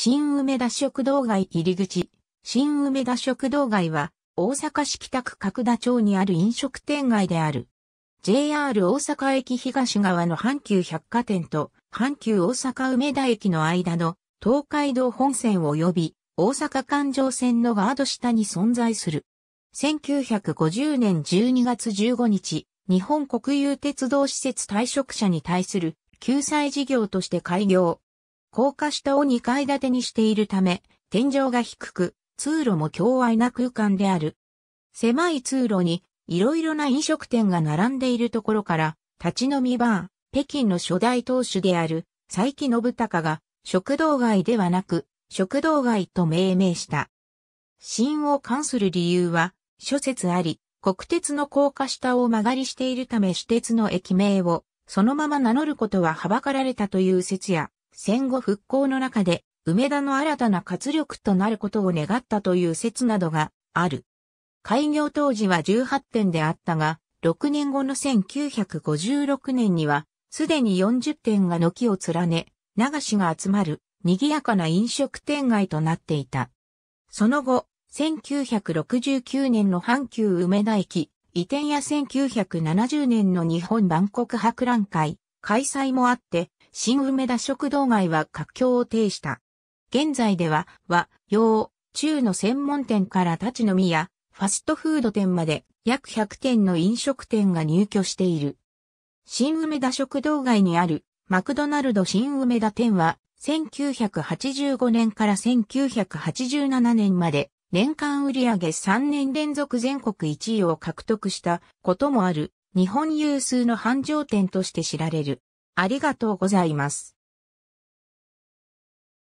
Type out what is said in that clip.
新梅田食堂街入り口。新梅田食堂街は、大阪市北区角田町にある飲食店街である。JR 大阪駅東側の阪急百貨店と、阪急大阪梅田駅の間の東海道本線及び大阪環状線のガード下に存在する。1950年12月15日、日本国有鉄道施設退職者に対する救済事業として開業、高架下を2階建てにしているため、天井が低く、通路も狭愛な空間である。狭い通路に、いろいろな飲食店が並んでいるところから、立ち飲みバー、北京の初代当主である、佐伯信孝が、食堂街ではなく、食堂街と命名した。新を関する理由は、諸説あり、国鉄の高架下を曲がりしているため私鉄の駅名を、そのまま名乗ることははばかられたという説や、戦後復興の中で、梅田の新たな活力となることを願ったという説などがある。開業当時は18店であったが、6年後の1956年には、すでに40店が軒を連ね、流しが集まる、賑やかな飲食店街となっていた。その後、1969年の阪急梅田駅、移転や1970年の日本万国博覧会、開催もあって、新梅田食堂街は活況を呈した。現在では和、洋、中の専門店から立ち飲みやファストフード店まで約100店の飲食店が入居している。新梅田食堂街にあるマクドナルド新梅田店は1985年から1987年まで年間売上3年連続全国1位を獲得したこともある日本有数の繁盛店として知られる。ありがとうございます。